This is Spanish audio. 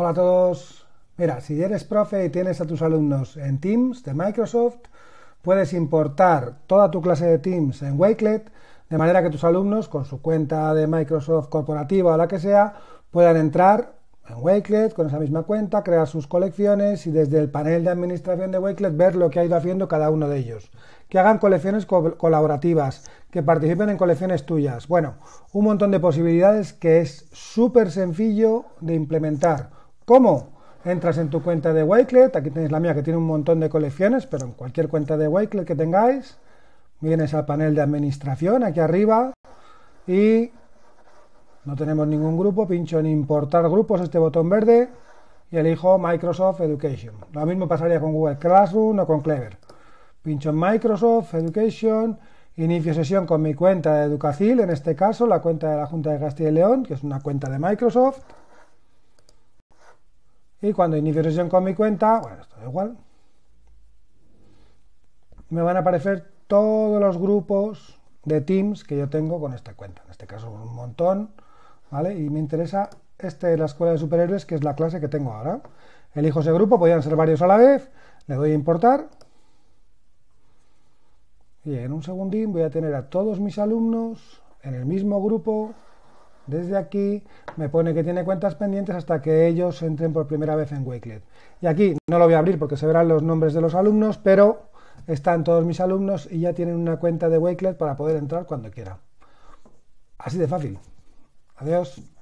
Hola a todos. Mira, si eres profe y tienes a tus alumnos en Teams de Microsoft, puedes importar toda tu clase de Teams en Wakelet, de manera que tus alumnos, con su cuenta de Microsoft corporativa o la que sea, puedan entrar en Wakelet con esa misma cuenta, crear sus colecciones y desde el panel de administración de Wakelet ver lo que ha ido haciendo cada uno de ellos. Que hagan colecciones colaborativas, que participen en colecciones tuyas. Bueno, un montón de posibilidades que es súper sencillo de implementar. ¿Cómo? Entras en tu cuenta de Wakelet, aquí tenéis la mía que tiene un montón de colecciones, pero en cualquier cuenta de Wakelet que tengáis, vienes al panel de administración aquí arriba y no tenemos ningún grupo, pincho en importar grupos, este botón verde y elijo Microsoft Education. Lo mismo pasaría con Google Classroom o con Clever. Pincho en Microsoft Education, inicio sesión con mi cuenta de Educacil, en este caso la cuenta de la Junta de Castilla y León, que es una cuenta de Microsoft. Y cuando inicio sesión con mi cuenta, bueno, esto da igual, me van a aparecer todos los grupos de Teams que yo tengo con esta cuenta. En este caso un montón, ¿vale? Y me interesa este de la escuela de superhéroes, que es la clase que tengo ahora. Elijo ese grupo, podrían ser varios a la vez, le doy a importar. Y en un segundín voy a tener a todos mis alumnos en el mismo grupo desde aquí me pone que tiene cuentas pendientes hasta que ellos entren por primera vez en Wakelet. Y aquí no lo voy a abrir porque se verán los nombres de los alumnos, pero están todos mis alumnos y ya tienen una cuenta de Wakelet para poder entrar cuando quiera. Así de fácil. Adiós.